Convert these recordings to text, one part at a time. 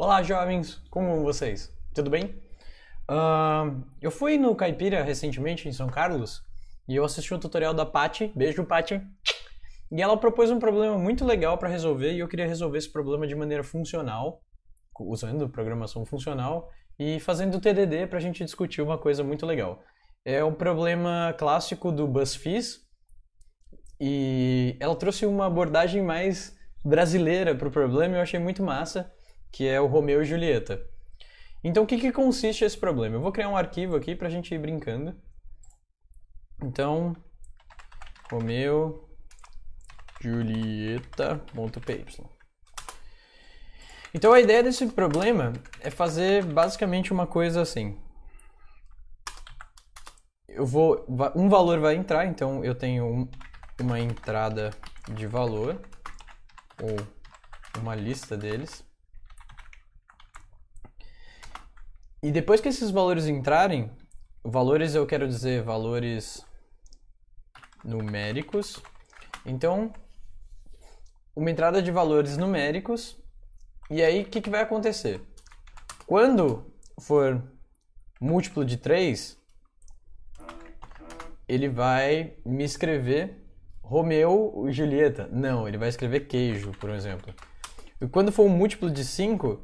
Olá, jovens! Como vão vocês? Tudo bem? Uh, eu fui no Caipira recentemente, em São Carlos, e eu assisti um tutorial da Pati. Beijo, Pati! E ela propôs um problema muito legal para resolver, e eu queria resolver esse problema de maneira funcional, usando programação funcional, e fazendo o TDD para a gente discutir uma coisa muito legal. É um problema clássico do BuzzFizz, e ela trouxe uma abordagem mais brasileira para o problema, e eu achei muito massa que é o Romeu e Julieta. Então, o que, que consiste esse problema? Eu vou criar um arquivo aqui para a gente ir brincando. Então, Romeu, Julieta.py. Então, a ideia desse problema é fazer basicamente uma coisa assim. Eu vou, um valor vai entrar, então eu tenho um, uma entrada de valor ou uma lista deles. E depois que esses valores entrarem, valores eu quero dizer valores numéricos. Então, uma entrada de valores numéricos. E aí, o que, que vai acontecer? Quando for múltiplo de 3, ele vai me escrever Romeu e Julieta. Não, ele vai escrever queijo, por exemplo. E quando for um múltiplo de 5,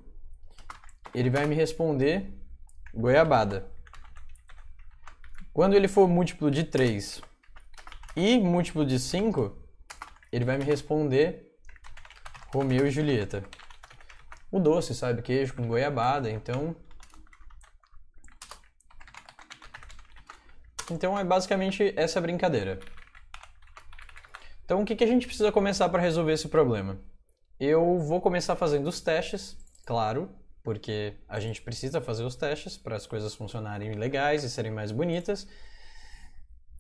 ele vai me responder goiabada. Quando ele for múltiplo de 3 e múltiplo de 5, ele vai me responder Romeu e Julieta. O doce, sabe, queijo com goiabada, então Então é basicamente essa brincadeira. Então o que, que a gente precisa começar para resolver esse problema? Eu vou começar fazendo os testes, claro, porque a gente precisa fazer os testes para as coisas funcionarem legais e serem mais bonitas.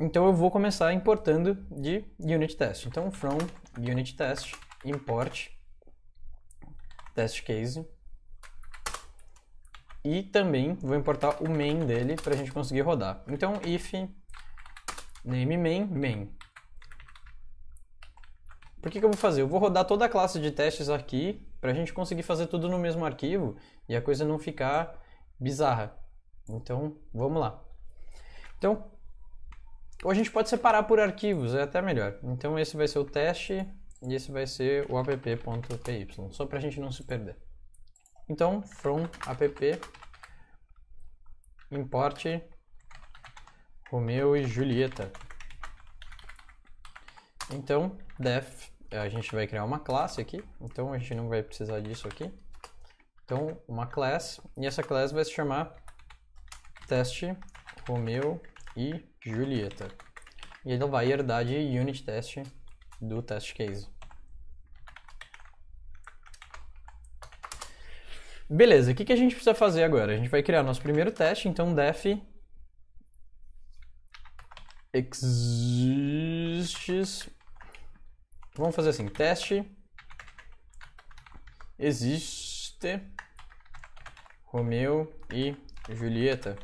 Então eu vou começar importando de unit test. Então from unit test import test case e também vou importar o main dele para a gente conseguir rodar. Então if name main main. Por que, que eu vou fazer? Eu vou rodar toda a classe de testes aqui para a gente conseguir fazer tudo no mesmo arquivo e a coisa não ficar bizarra. Então, vamos lá. Então, ou a gente pode separar por arquivos, é até melhor. Então, esse vai ser o teste e esse vai ser o app.py, só para a gente não se perder. Então, from app import Romeu e Julieta. Então, def é, a gente vai criar uma classe aqui, então a gente não vai precisar disso aqui. Então, uma class, e essa class vai se chamar teste Romeu e Julieta. E ele vai herdar de unit test do test case. Beleza, o que, que a gente precisa fazer agora? A gente vai criar nosso primeiro teste, então def exists Vamos fazer assim, teste existe Romeu e Julieta.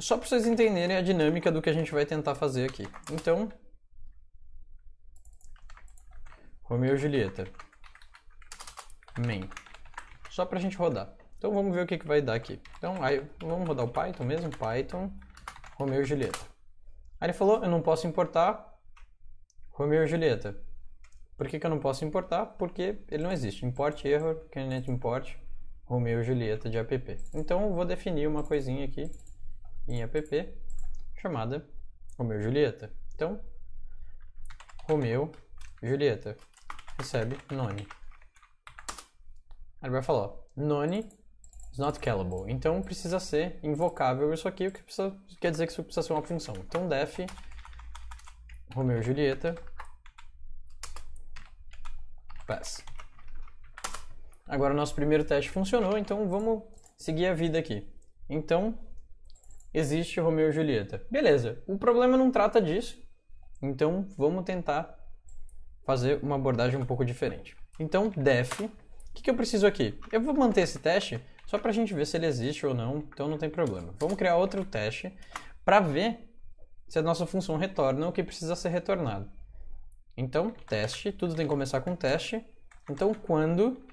Só para vocês entenderem a dinâmica do que a gente vai tentar fazer aqui. Então, Romeu e Julieta. Main. Só para a gente rodar. Então vamos ver o que, que vai dar aqui. Então aí, vamos rodar o Python mesmo, Python, Romeu e Julieta. Aí ele falou, eu não posso importar Romeu e Julieta. Por que, que eu não posso importar? Porque ele não existe. Import error, candidate import Romeu e Julieta de app. Então eu vou definir uma coisinha aqui em app chamada Romeu e Julieta. Então, Romeu e Julieta recebe none. Ele vai falar, none is not callable. Então precisa ser invocável isso aqui, o que precisa, quer dizer que isso precisa ser uma função. Então def Romeu e Julieta. Pass. Agora o nosso primeiro teste funcionou, então vamos seguir a vida aqui. Então, existe Romeu e Julieta. Beleza, o problema não trata disso, então vamos tentar fazer uma abordagem um pouco diferente. Então, def, o que, que eu preciso aqui? Eu vou manter esse teste só para a gente ver se ele existe ou não, então não tem problema. Vamos criar outro teste para ver se a nossa função retorna o que precisa ser retornado. Então, teste, tudo tem que começar com teste. Então, quando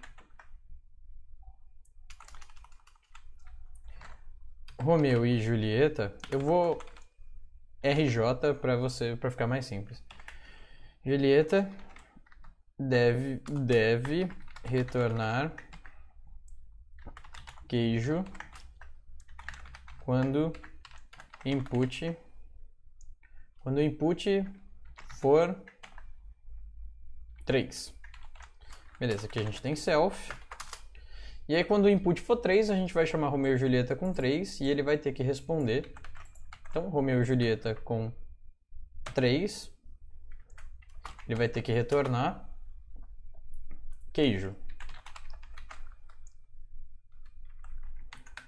Romeu e Julieta, eu vou RJ para você, para ficar mais simples. Julieta deve deve retornar queijo quando input quando o input for 3. Beleza, aqui a gente tem self. E aí quando o input for 3, a gente vai chamar Romeo e Julieta com 3 e ele vai ter que responder. Então, Romeo e Julieta com 3. Ele vai ter que retornar queijo.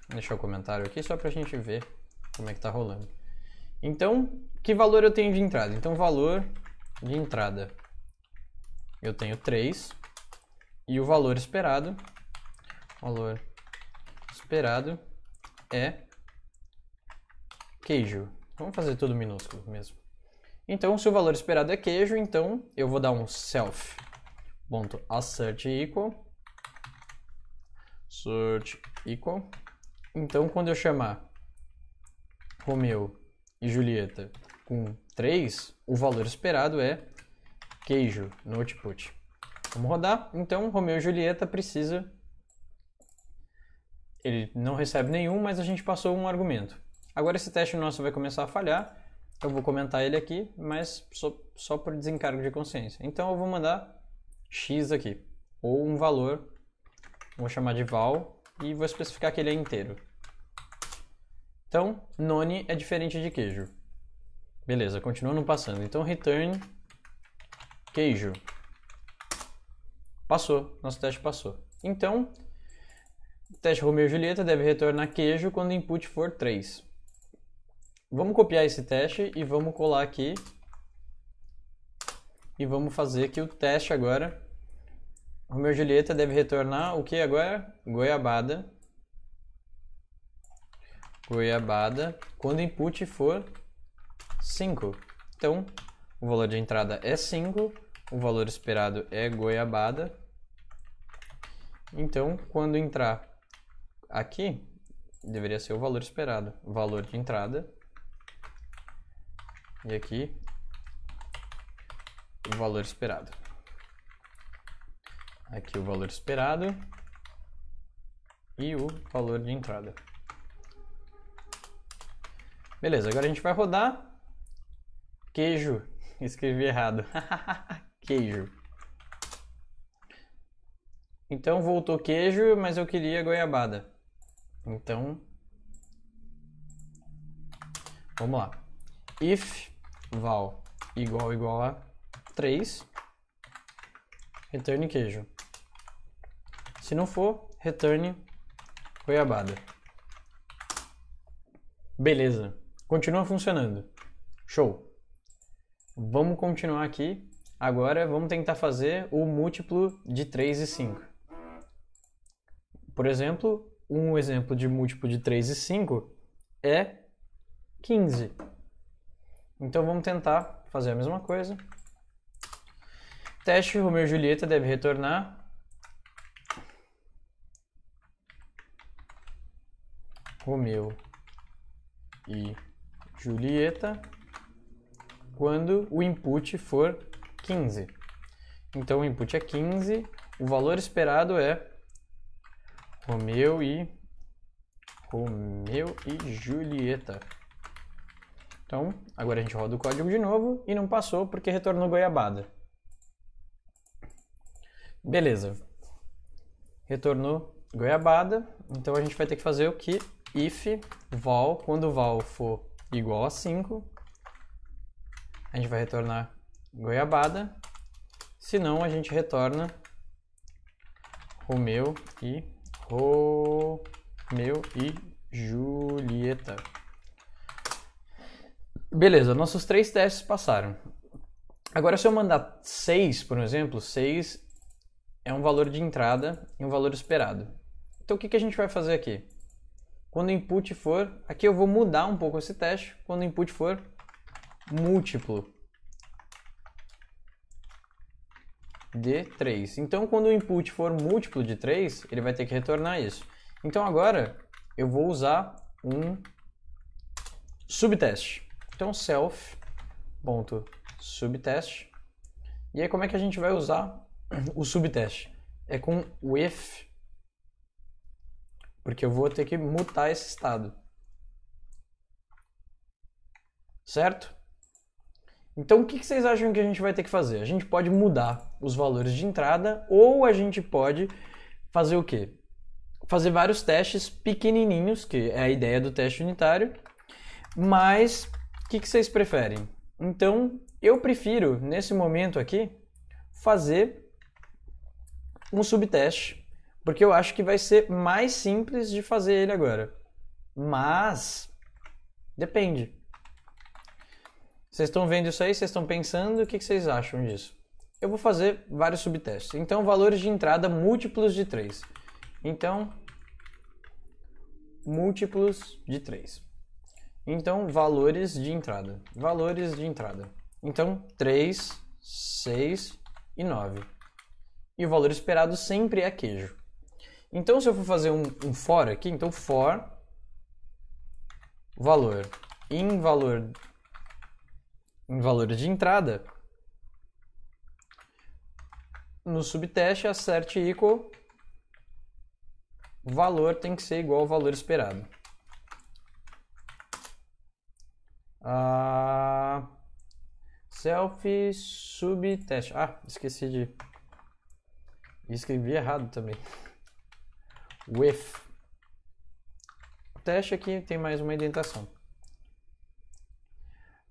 Vou deixar o comentário aqui só para a gente ver como é que tá rolando. Então, que valor eu tenho de entrada? Então, valor de entrada. Eu tenho 3. E o valor esperado, valor esperado é queijo. Vamos fazer tudo minúsculo mesmo. Então, se o valor esperado é queijo, então eu vou dar um self ponto assert equal assert equal. Então, quando eu chamar Romeu e Julieta com 3, o valor esperado é queijo no output. Vamos rodar. Então, Romeu e Julieta precisa... Ele não recebe nenhum, mas a gente passou um argumento. Agora esse teste nosso vai começar a falhar. Eu vou comentar ele aqui, mas só, só por desencargo de consciência. Então eu vou mandar x aqui, ou um valor, vou chamar de val, e vou especificar que ele é inteiro. Então, noni é diferente de queijo. Beleza, continuando passando. Então, return queijo. Passou, nosso teste passou. Então, teste Romeo e Julieta deve retornar queijo quando o input for 3. Vamos copiar esse teste e vamos colar aqui. E vamos fazer que o teste agora. Romeo e Julieta deve retornar o que agora? Goiabada. Goiabada quando o input for 5. Então, o valor de entrada é 5, o valor esperado é goiabada. Então, quando entrar aqui, deveria ser o valor esperado, valor de entrada. E aqui, o valor esperado. Aqui o valor esperado e o valor de entrada. Beleza, agora a gente vai rodar Queijo. Escrevi errado. queijo. Então voltou queijo, mas eu queria goiabada. Então. Vamos lá. If val igual igual a 3, return queijo. Se não for, return goiabada. Beleza. Continua funcionando. Show. Vamos continuar aqui. Agora vamos tentar fazer o múltiplo de 3 e 5. Por exemplo, um exemplo de múltiplo de 3 e 5 é 15. Então vamos tentar fazer a mesma coisa. Teste Romeu e Julieta deve retornar Romeu e Julieta quando o input for 15. Então o input é 15, o valor esperado é Romeu e Romeu e Julieta. Então, agora a gente roda o código de novo e não passou porque retornou goiabada. Beleza. Retornou goiabada, então a gente vai ter que fazer o que if val, quando val for igual a 5, a gente vai retornar goiabada. Se não, a gente retorna Romeu e Romeu e Julieta. Beleza, nossos três testes passaram. Agora, se eu mandar 6, por exemplo, 6 é um valor de entrada e um valor esperado. Então, o que, que a gente vai fazer aqui? Quando o input for, aqui eu vou mudar um pouco esse teste. Quando o input for múltiplo de 3. Então, quando o input for múltiplo de 3, ele vai ter que retornar isso. Então, agora eu vou usar um subteste. Então, self.subtest. E aí, como é que a gente vai usar o subteste? É com o if, porque eu vou ter que mutar esse estado. Certo? Então, o que vocês acham que a gente vai ter que fazer? A gente pode mudar os valores de entrada ou a gente pode fazer o quê? Fazer vários testes pequenininhos, que é a ideia do teste unitário, mas o que vocês preferem? Então, eu prefiro, nesse momento aqui, fazer um subteste, porque eu acho que vai ser mais simples de fazer ele agora. Mas, depende. Vocês estão vendo isso aí? Vocês estão pensando? O que, vocês acham disso? Eu vou fazer vários subtestes. Então, valores de entrada múltiplos de 3. Então, múltiplos de 3. Então, valores de entrada. Valores de entrada. Então, 3, 6 e 9. E o valor esperado sempre é queijo. Então, se eu for fazer um, um for aqui, então for valor em valor valores de entrada, no subteste assert equal valor tem que ser igual ao valor esperado. Uh, self subteste. Ah, esqueci de escrevi errado também. With. O teste aqui tem mais uma indentação.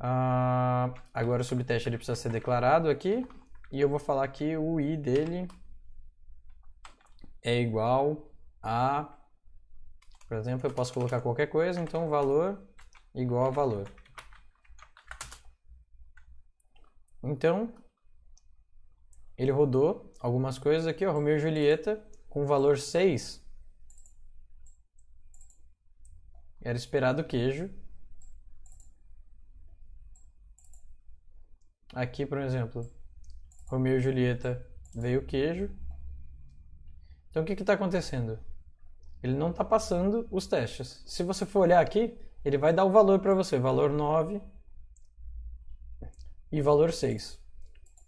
Ah, agora o subteste ele precisa ser declarado aqui. E eu vou falar que o i dele é igual a... Por exemplo, eu posso colocar qualquer coisa, então valor igual a valor. Então, ele rodou algumas coisas aqui, ó, Romeo e Julieta, com valor 6. Era esperado queijo, Aqui, por exemplo, Romeu e Julieta veio o queijo. Então o que está acontecendo? Ele não está passando os testes. Se você for olhar aqui, ele vai dar o valor para você, valor 9 e valor 6.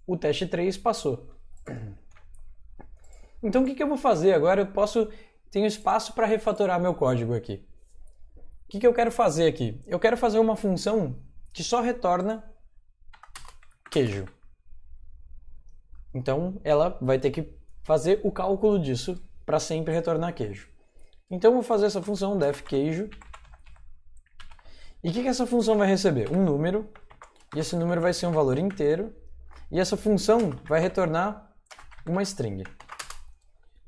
O teste 3 passou. Então o que, que eu vou fazer agora? Eu posso tenho espaço para refatorar meu código aqui. O que, que eu quero fazer aqui? Eu quero fazer uma função que só retorna queijo. Então ela vai ter que fazer o cálculo disso para sempre retornar queijo. Então eu vou fazer essa função def queijo. E o que, que essa função vai receber? Um número, e esse número vai ser um valor inteiro, e essa função vai retornar uma string.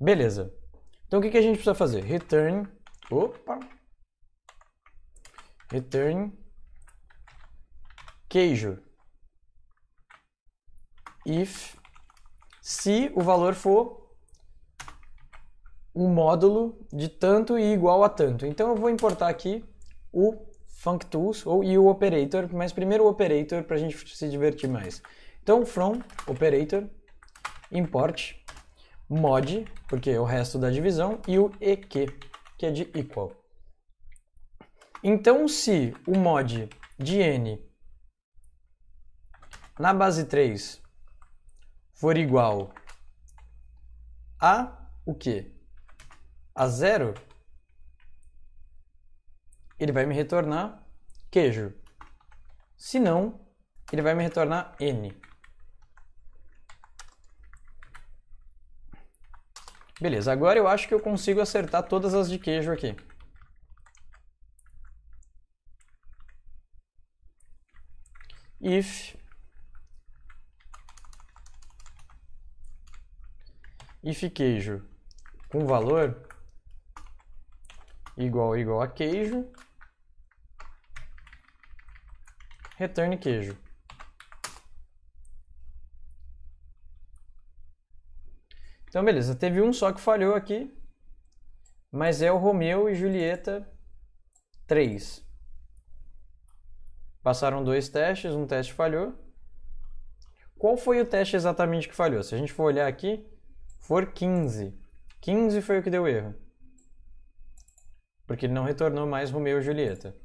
Beleza. Então o que, que a gente precisa fazer? Return. Opa! Return queijo if se o valor for um módulo de tanto e igual a tanto. Então eu vou importar aqui o functools ou e o operator, mas primeiro o operator para a gente se divertir mais. Então from operator import mod, porque é o resto da divisão, e o eq, que é de equal. Então se o mod de n na base 3 for igual a o quê? A zero, ele vai me retornar queijo. Se não, ele vai me retornar n. Beleza, agora eu acho que eu consigo acertar todas as de queijo aqui. If if queijo com valor igual igual a queijo, return queijo. Então, beleza, teve um só que falhou aqui, mas é o Romeu e Julieta 3. Passaram dois testes, um teste falhou. Qual foi o teste exatamente que falhou? Se a gente for olhar aqui, for 15. 15 foi o que deu erro. Porque ele não retornou mais Romeu e Julieta.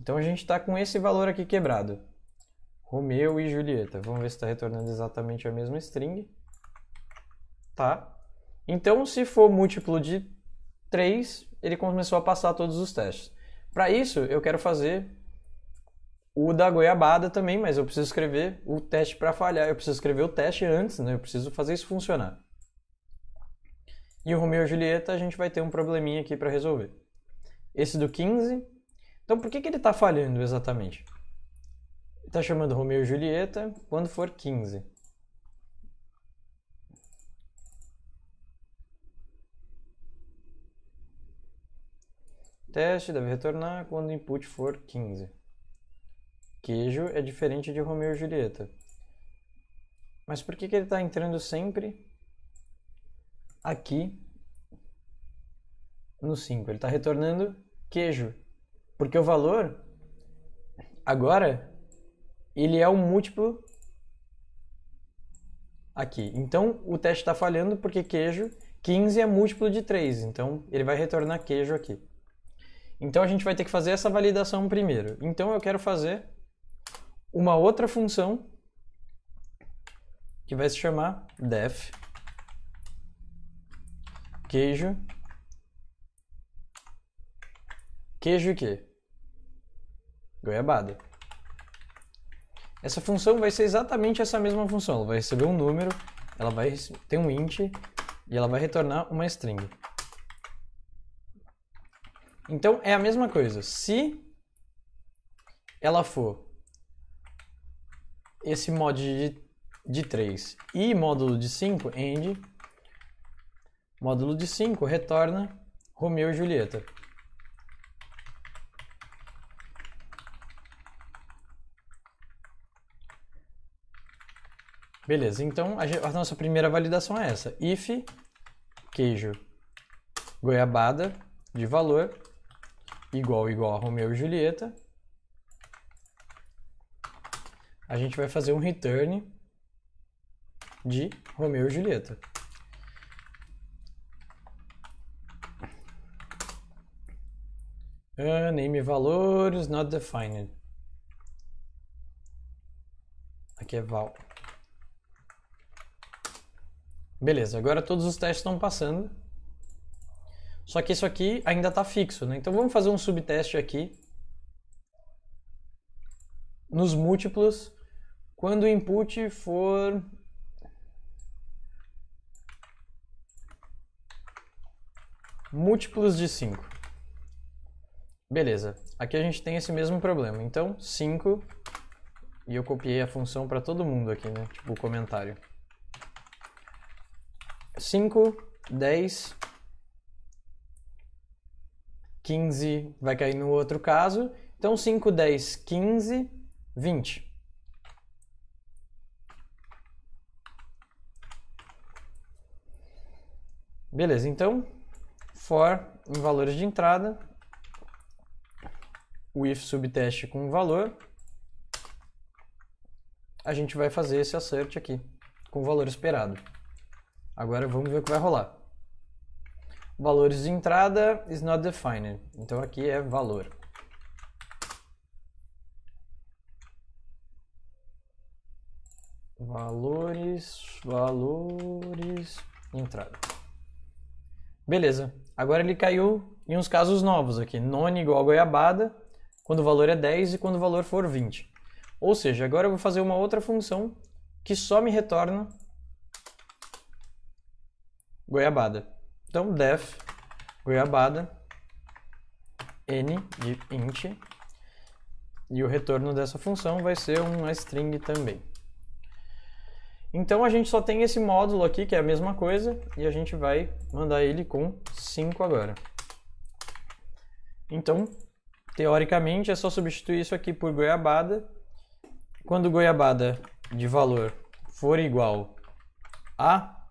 Então a gente está com esse valor aqui quebrado. Romeu e Julieta. Vamos ver se está retornando exatamente a mesma string. Tá. Então, se for múltiplo de 3, ele começou a passar todos os testes. Para isso, eu quero fazer o da goiabada também, mas eu preciso escrever o teste para falhar. Eu preciso escrever o teste antes, né? Eu preciso fazer isso funcionar. E o Romeu e Julieta a gente vai ter um probleminha aqui para resolver. Esse do 15. Então por que, que ele está falhando exatamente? Está chamando Romeu e Julieta quando for 15. Teste deve retornar quando o input for 15. Queijo é diferente de Romeu e Julieta. Mas por que, que ele está entrando sempre aqui no 5. Ele está retornando queijo. Porque o valor, agora, ele é um múltiplo aqui. Então, o teste está falhando porque queijo, 15 é múltiplo de 3. Então, ele vai retornar queijo aqui. Então, a gente vai ter que fazer essa validação primeiro. Então, eu quero fazer uma outra função que vai se chamar def Queijo. Queijo e quê? Goiabada. Essa função vai ser exatamente essa mesma função. Ela vai receber um número, ela vai ter um int e ela vai retornar uma string. Então é a mesma coisa. Se ela for esse mod de, 3 e módulo de 5, end, Módulo de 5 retorna Romeu e Julieta. Beleza, então a, nossa primeira validação é essa. If queijo goiabada de valor igual igual a Romeu e Julieta, a gente vai fazer um return de Romeu e Julieta. Uh, name valores not defined. Aqui é val. Beleza, agora todos os testes estão passando. Só que isso aqui ainda está fixo, né? Então vamos fazer um subteste aqui. Nos múltiplos, quando o input for múltiplos de 5. Beleza, aqui a gente tem esse mesmo problema. Então, 5, e eu copiei a função para todo mundo aqui, né? Tipo, o comentário. 5, 10, 15 vai cair no outro caso. Então, 5, 10, 15, 20. Beleza, então, for em valores de entrada, o if subteste com valor, a gente vai fazer esse assert aqui, com o valor esperado. Agora vamos ver o que vai rolar. Valores de entrada is not defined. Então aqui é valor. Valores, valores, entrada. Beleza. Agora ele caiu em uns casos novos aqui. None igual a goiabada, quando o valor é 10 e quando o valor for 20. Ou seja, agora eu vou fazer uma outra função que só me retorna goiabada. Então, def goiabada n de int e o retorno dessa função vai ser uma string também. Então a gente só tem esse módulo aqui, que é a mesma coisa, e a gente vai mandar ele com 5 agora. Então, Teoricamente é só substituir isso aqui por goiabada. Quando goiabada de valor for igual a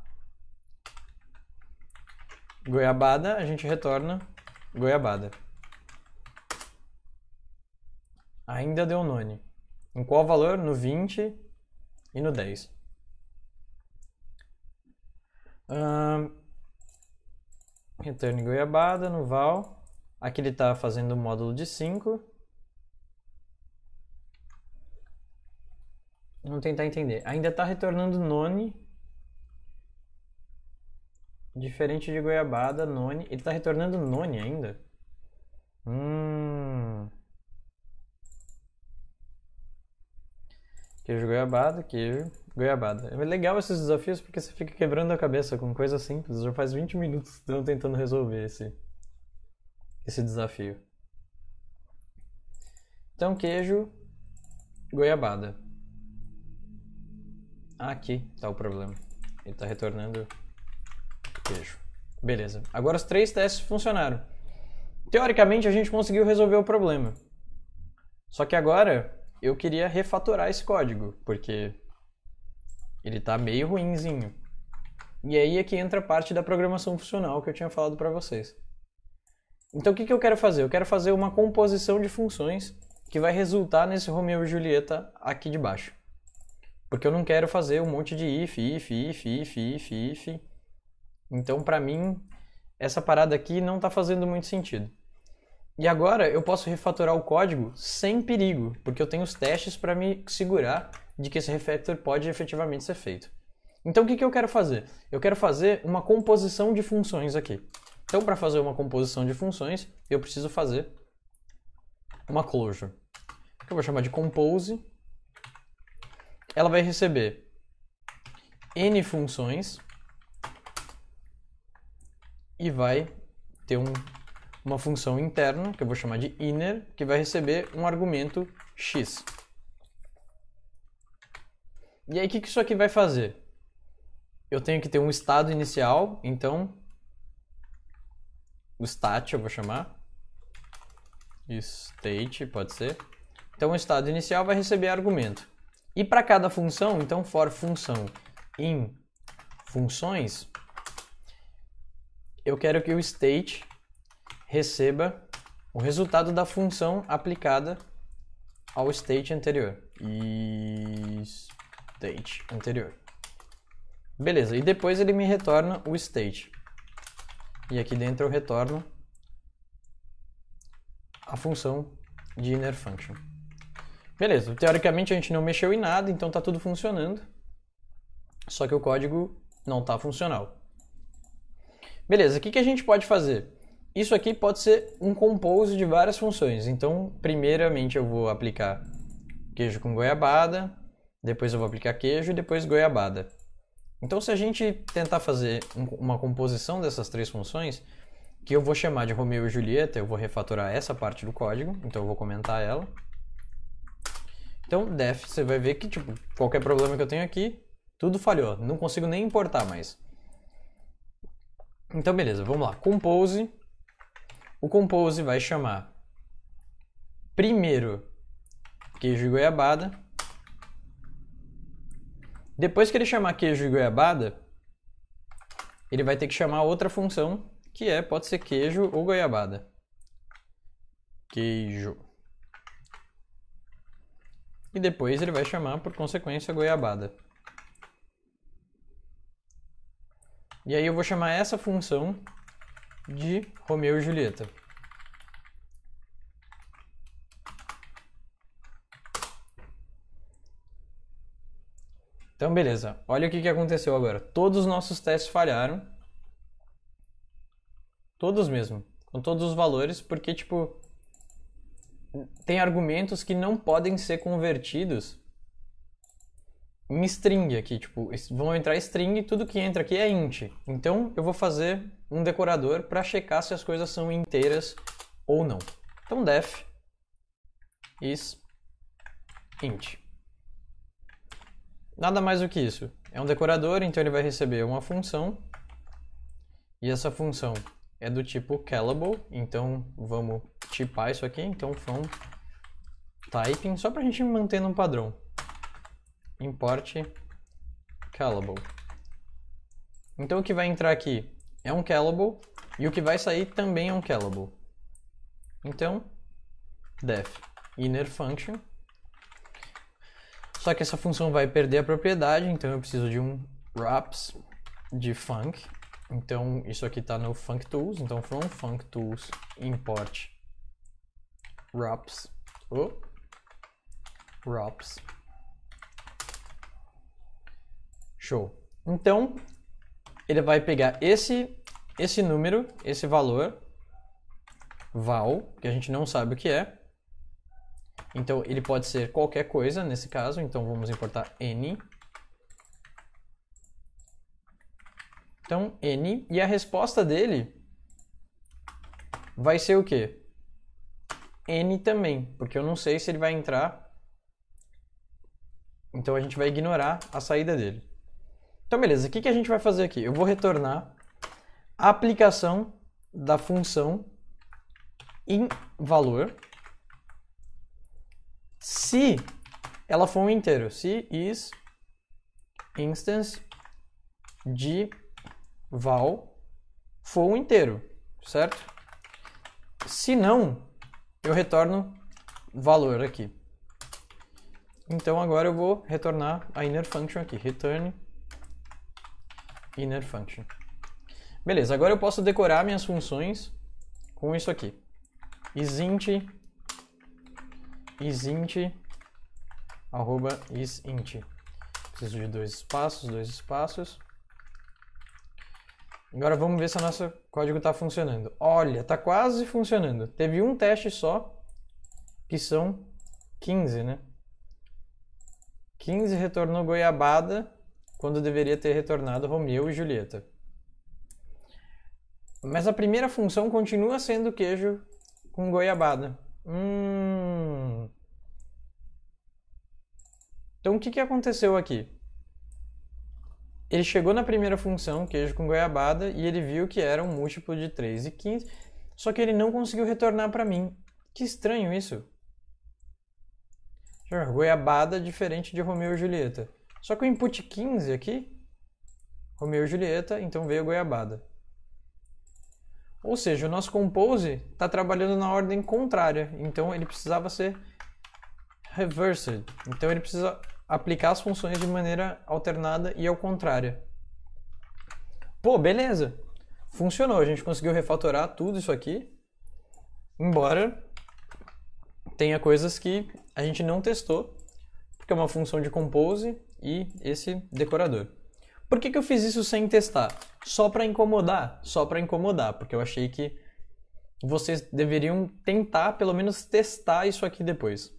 goiabada, a gente retorna goiabada. Ainda deu none. Em qual valor? No 20 e no 10. Um, retorno goiabada no val. Aqui ele está fazendo um módulo de 5. Vamos tentar entender. Ainda está retornando none. Diferente de goiabada, none. Ele está retornando none ainda? Hum. Queijo goiabada, queijo goiabada. É legal esses desafios porque você fica quebrando a cabeça com coisa simples. Já faz 20 minutos que estão tentando resolver esse esse desafio. Então, queijo, goiabada. Aqui está o problema. Ele está retornando queijo. Beleza. Agora os três testes funcionaram. Teoricamente, a gente conseguiu resolver o problema. Só que agora eu queria refatorar esse código, porque ele está meio ruinzinho. E aí é que entra a parte da programação funcional que eu tinha falado para vocês. Então o que, que eu quero fazer? Eu quero fazer uma composição de funções que vai resultar nesse Romeo e Julieta aqui de baixo. Porque eu não quero fazer um monte de if, if, if, if, if, if. Então para mim essa parada aqui não está fazendo muito sentido. E agora eu posso refatorar o código sem perigo, porque eu tenho os testes para me segurar de que esse refactor pode efetivamente ser feito. Então o que, que eu quero fazer? Eu quero fazer uma composição de funções aqui. Então, para fazer uma composição de funções, eu preciso fazer uma closure, que eu vou chamar de compose. Ela vai receber n funções e vai ter um, uma função interna, que eu vou chamar de inner, que vai receber um argumento x. E aí, o que, que isso aqui vai fazer? Eu tenho que ter um estado inicial, então o stat eu vou chamar. State, pode ser. Então o estado inicial vai receber argumento. E para cada função, então for função em funções, eu quero que o state receba o resultado da função aplicada ao state anterior. state anterior. Beleza, e depois ele me retorna o state e aqui dentro eu retorno a função de inner function. Beleza, teoricamente a gente não mexeu em nada, então está tudo funcionando, só que o código não está funcional. Beleza, o que, que a gente pode fazer? Isso aqui pode ser um compose de várias funções, então primeiramente eu vou aplicar queijo com goiabada, depois eu vou aplicar queijo e depois goiabada. Então, se a gente tentar fazer uma composição dessas três funções, que eu vou chamar de Romeo e Julieta, eu vou refatorar essa parte do código, então eu vou comentar ela. Então, def, você vai ver que tipo, qualquer problema que eu tenho aqui, tudo falhou, não consigo nem importar mais. Então, beleza, vamos lá. Compose. O compose vai chamar primeiro queijo e goiabada depois que ele chamar queijo e goiabada, ele vai ter que chamar outra função, que é, pode ser queijo ou goiabada. Queijo. E depois ele vai chamar, por consequência, goiabada. E aí eu vou chamar essa função de Romeu e Julieta. Então, beleza. Olha o que, aconteceu agora. Todos os nossos testes falharam. Todos mesmo. Com todos os valores, porque, tipo, tem argumentos que não podem ser convertidos em string aqui, tipo, vão entrar string e tudo que entra aqui é int. Então eu vou fazer um decorador para checar se as coisas são inteiras ou não. Então def is int. Nada mais do que isso. É um decorador, então ele vai receber uma função. E essa função é do tipo callable, então vamos tipar isso aqui, então from typing, só para a gente manter um padrão. Import callable. Então o que vai entrar aqui é um callable e o que vai sair também é um callable. Então, def inner function só que essa função vai perder a propriedade, então eu preciso de um wraps de func. Então isso aqui está no funk tools, então from funk tools import wraps, oh, wraps. Show. Então ele vai pegar esse esse número, esse valor val, que a gente não sabe o que é, então ele pode ser qualquer coisa nesse caso, então vamos importar n. Então n e a resposta dele vai ser o quê? n também, porque eu não sei se ele vai entrar. Então a gente vai ignorar a saída dele. Então beleza, o que, que a gente vai fazer aqui? Eu vou retornar a aplicação da função em valor se ela for um inteiro. Se is instance de val for um inteiro, certo? Se não, eu retorno valor aqui. Então agora eu vou retornar a inner function aqui, return inner function. Beleza, agora eu posso decorar minhas funções com isso aqui. isInt isint, arroba isint. Preciso de dois espaços, dois espaços. Agora vamos ver se o nosso código está funcionando. Olha, está quase funcionando. Teve um teste só, que são 15, né? 15 retornou goiabada, quando deveria ter retornado Romeu e Julieta. Mas a primeira função continua sendo queijo com goiabada. Hum. Então o que, que aconteceu aqui? Ele chegou na primeira função, queijo com goiabada, e ele viu que era um múltiplo de 3 e 15, só que ele não conseguiu retornar para mim. Que estranho isso. Goiabada diferente de Romeu e Julieta. Só que o input 15 aqui, Romeu e Julieta, então veio goiabada. Ou seja, o nosso compose está trabalhando na ordem contrária, então ele precisava ser reversed. Então ele precisa aplicar as funções de maneira alternada e ao contrário. Pô, beleza. Funcionou, a gente conseguiu refatorar tudo isso aqui. Embora tenha coisas que a gente não testou, porque é uma função de compose e esse decorador. Por que, que eu fiz isso sem testar? Só para incomodar, só para incomodar, porque eu achei que vocês deveriam tentar, pelo menos, testar isso aqui depois.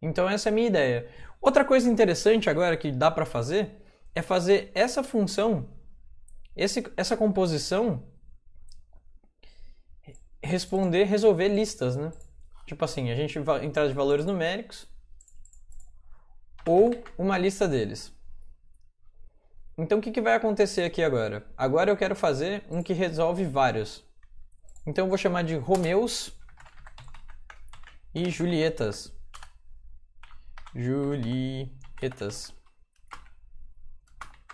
Então essa é a minha ideia. Outra coisa interessante agora que dá para fazer é fazer essa função, esse, essa composição, responder, resolver listas, né? Tipo assim, a gente vai entrar de valores numéricos ou uma lista deles. Então o que, que vai acontecer aqui agora? Agora eu quero fazer um que resolve vários. Então eu vou chamar de Romeus e Julietas. Julietas.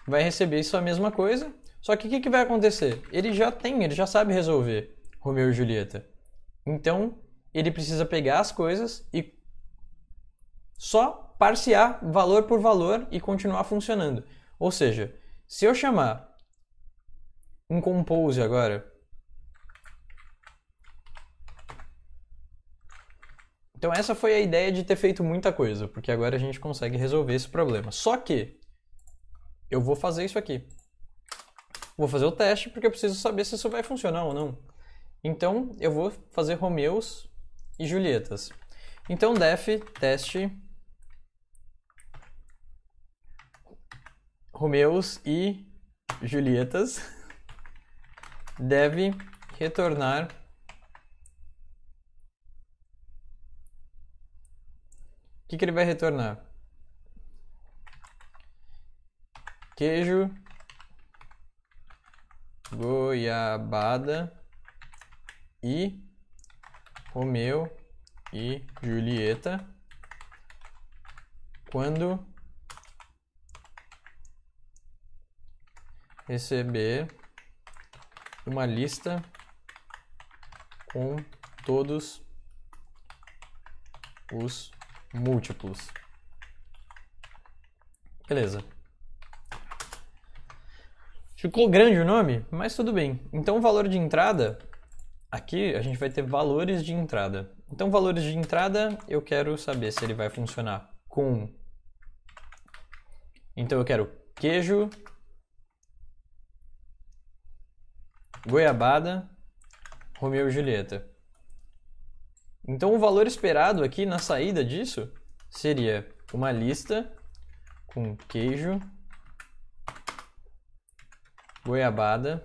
Vai receber isso a mesma coisa, só que o que, que vai acontecer? Ele já tem, ele já sabe resolver Romeu e Julieta. Então ele precisa pegar as coisas e só parciar valor por valor e continuar funcionando. Ou seja, se eu chamar um compose agora. Então essa foi a ideia de ter feito muita coisa, porque agora a gente consegue resolver esse problema. Só que eu vou fazer isso aqui. Vou fazer o teste porque eu preciso saber se isso vai funcionar ou não. Então eu vou fazer Romeus e Julietas. Então def teste Romeus e Julietas deve retornar O que, que ele vai retornar? Queijo, goiabada e Romeu e Julieta quando receber uma lista com todos os múltiplos. Beleza. Ficou grande o nome, mas tudo bem. Então, o valor de entrada, aqui a gente vai ter valores de entrada. Então, valores de entrada, eu quero saber se ele vai funcionar com. Então, eu quero queijo goiabada, Romeu e Julieta. Então o valor esperado aqui na saída disso seria uma lista com queijo, goiabada,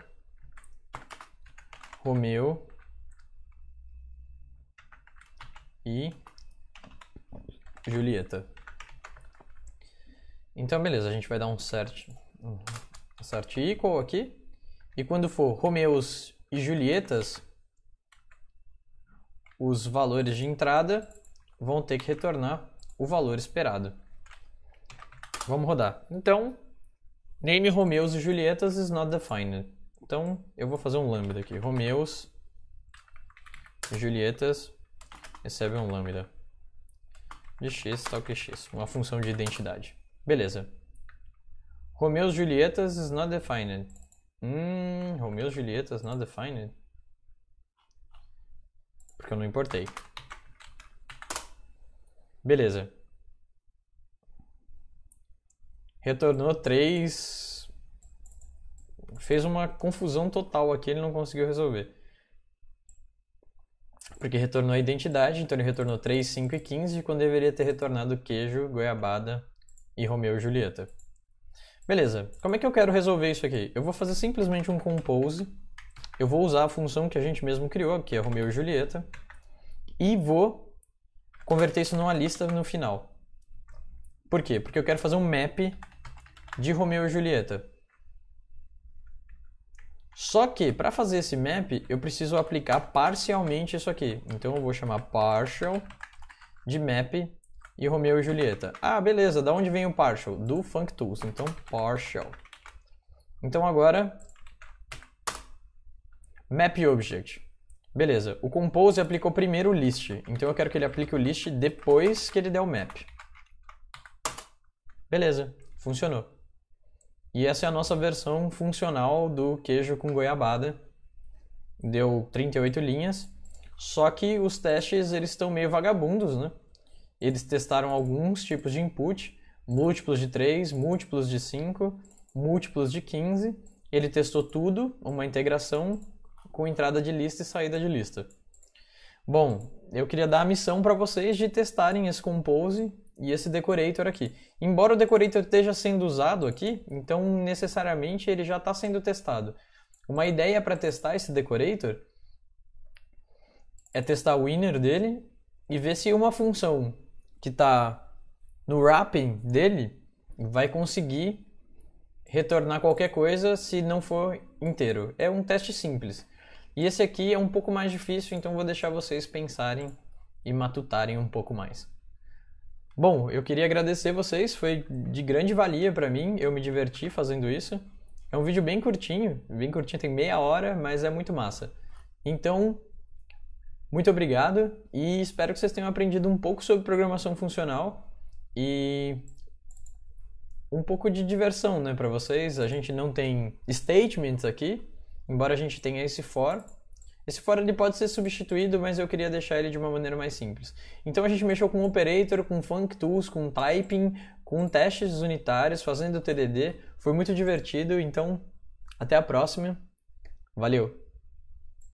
Romeu e Julieta. Então beleza, a gente vai dar um cert, um search equal aqui e quando for Romeus e Julietas, os valores de entrada vão ter que retornar o valor esperado. Vamos rodar. Então, name Romeus e Julietas is not defined. Então, eu vou fazer um lambda aqui. Romeus e Julietas recebe um lambda de x tal que x, uma função de identidade. Beleza. Romeus e Julietas is not defined. Hum, Romeo e Julieta, is not defined. Porque eu não importei. Beleza. Retornou 3. Fez uma confusão total aqui, ele não conseguiu resolver. Porque retornou a identidade, então ele retornou 3, 5 e 15, quando deveria ter retornado queijo, goiabada e Romeu e Julieta. Beleza, como é que eu quero resolver isso aqui? Eu vou fazer simplesmente um compose, eu vou usar a função que a gente mesmo criou, que é Romeu e Julieta, e vou converter isso numa lista no final. Por quê? Porque eu quero fazer um map de Romeu e Julieta. Só que, para fazer esse map, eu preciso aplicar parcialmente isso aqui. Então, eu vou chamar partial de map e Romeu e Julieta. Ah, beleza, da onde vem o partial? Do Funk Tools, então partial. Então agora, map object. Beleza, o compose aplicou primeiro o list, então eu quero que ele aplique o list depois que ele der o map. Beleza, funcionou. E essa é a nossa versão funcional do queijo com goiabada. Deu 38 linhas, só que os testes eles estão meio vagabundos, né? Eles testaram alguns tipos de input, múltiplos de 3, múltiplos de 5, múltiplos de 15. Ele testou tudo, uma integração com entrada de lista e saída de lista. Bom, eu queria dar a missão para vocês de testarem esse compose e esse decorator aqui. Embora o decorator esteja sendo usado aqui, então necessariamente ele já está sendo testado. Uma ideia para testar esse decorator é testar o inner dele e ver se uma função que está no wrapping dele vai conseguir retornar qualquer coisa se não for inteiro. É um teste simples. E esse aqui é um pouco mais difícil, então vou deixar vocês pensarem e matutarem um pouco mais. Bom, eu queria agradecer vocês, foi de grande valia para mim, eu me diverti fazendo isso. É um vídeo bem curtinho, bem curtinho, tem meia hora, mas é muito massa. Então, muito obrigado e espero que vocês tenham aprendido um pouco sobre programação funcional e um pouco de diversão, né, para vocês. A gente não tem statements aqui, embora a gente tenha esse for. Esse for ele pode ser substituído, mas eu queria deixar ele de uma maneira mais simples. Então a gente mexeu com operator, com funk tools, com typing, com testes unitários, fazendo TDD. Foi muito divertido, então até a próxima. Valeu.